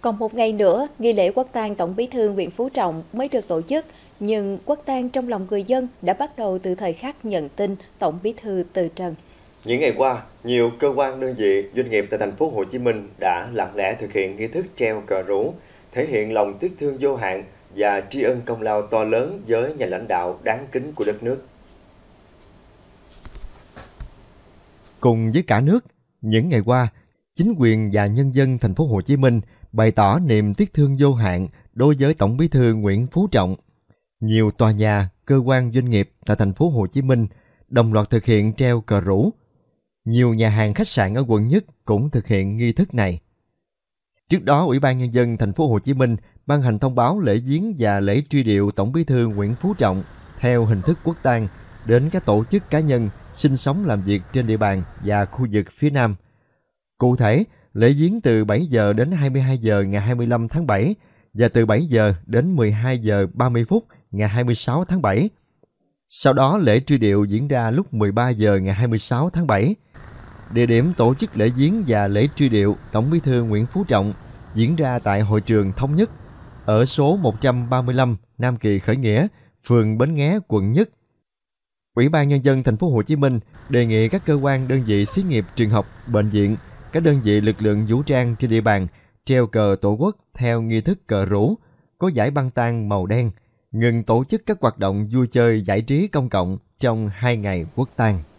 Còn một ngày nữa, nghi lễ quốc tang Tổng bí thư Nguyễn Phú Trọng mới được tổ chức, nhưng quốc tang trong lòng người dân đã bắt đầu từ thời khắc nhận tin Tổng bí thư từ trần. Những ngày qua, nhiều cơ quan đơn vị, doanh nghiệp tại thành phố Hồ Chí Minh đã lặng lẽ thực hiện nghi thức treo cờ rủ, thể hiện lòng tiếc thương vô hạn và tri ân công lao to lớn với nhà lãnh đạo đáng kính của đất nước. Cùng với cả nước, những ngày qua, chính quyền và nhân dân thành phố Hồ Chí Minh bày tỏ niềm tiếc thương vô hạn đối với Tổng Bí thư Nguyễn Phú Trọng. Nhiều tòa nhà, cơ quan doanh nghiệp tại thành phố Hồ Chí Minh đồng loạt thực hiện treo cờ rủ. Nhiều nhà hàng khách sạn ở quận nhất cũng thực hiện nghi thức này. Trước đó, Ủy ban nhân dân thành phố Hồ Chí Minh ban hành thông báo lễ viếng và lễ truy điệu Tổng Bí thư Nguyễn Phú Trọng theo hình thức quốc tang đến các tổ chức cá nhân sinh sống làm việc trên địa bàn và khu vực phía Nam – Cụ thể, lễ diễn từ 7 giờ đến 22 giờ ngày 25 tháng 7 và từ 7 giờ đến 12 giờ 30 phút ngày 26 tháng 7. Sau đó lễ truy điệu diễn ra lúc 13 giờ ngày 26 tháng 7. Địa điểm tổ chức lễ diễn và lễ truy điệu Tổng Bí thư Nguyễn Phú Trọng diễn ra tại hội trường thống nhất ở số 135 Nam Kỳ Khởi Nghĩa, phường Bến Nghé, quận Nhất. Ủy ban nhân dân thành phố Hồ Chí Minh đề nghị các cơ quan đơn vị xí nghiệp trường học, bệnh viện các đơn vị lực lượng vũ trang trên địa bàn treo cờ tổ quốc theo nghi thức cờ rủ, có giải băng tan màu đen, ngừng tổ chức các hoạt động vui chơi giải trí công cộng trong hai ngày quốc tang.